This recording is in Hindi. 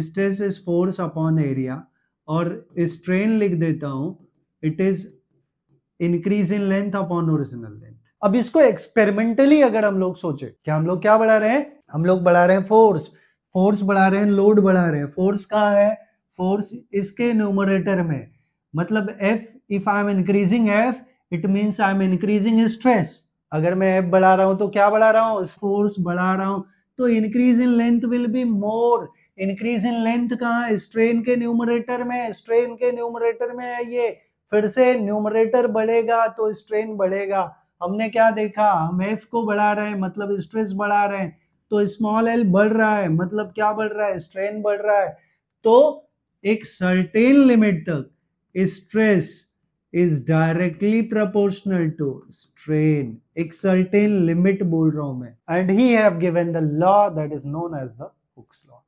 stress is force upon area और स्ट्रेन लिख देता हूं it is increase in length upon original length अब इसको एक्सपेरिमेंटली अगर हम लोग सोचे कि हम लोग क्या बढ़ा रहे हैं हम लोग बढ़ा रहे हैं फोर्स फोर्स बढ़ा रहे हैं लोड बढ़ा रहे हैं फोर्स कहा है फोर्स इसके न्यूमरेटर में मतलब F if I am increasing F it means I am increasing stress अगर मैं एफ बढ़ा रहा हूं तो क्या बढ़ा रहा हूं फोर्स बढ़ा रहा हूं तो increase in length will be more increase in length कहाँ स्ट्रेन के न्यूमरेटर में स्ट्रेन के न्यूमरेटर में है ये फिर से न्यूमरेटर बढ़ेगा तो स्ट्रेन बढ़ेगा हमने क्या देखा हम एफ को बढ़ा रहे हैं मतलब स्ट्रेस बढ़ा रहे हैं तो स्मॉल एल बढ़ रहा है मतलब क्या बढ़ रहा है स्ट्रेन बढ़ रहा है तो एक सर्टेन लिमिट तक stress is directly proportional to strain एक सर्टेन लिमिट बोल रहा हूं मैं and he have given the law that is known as the Hooke's law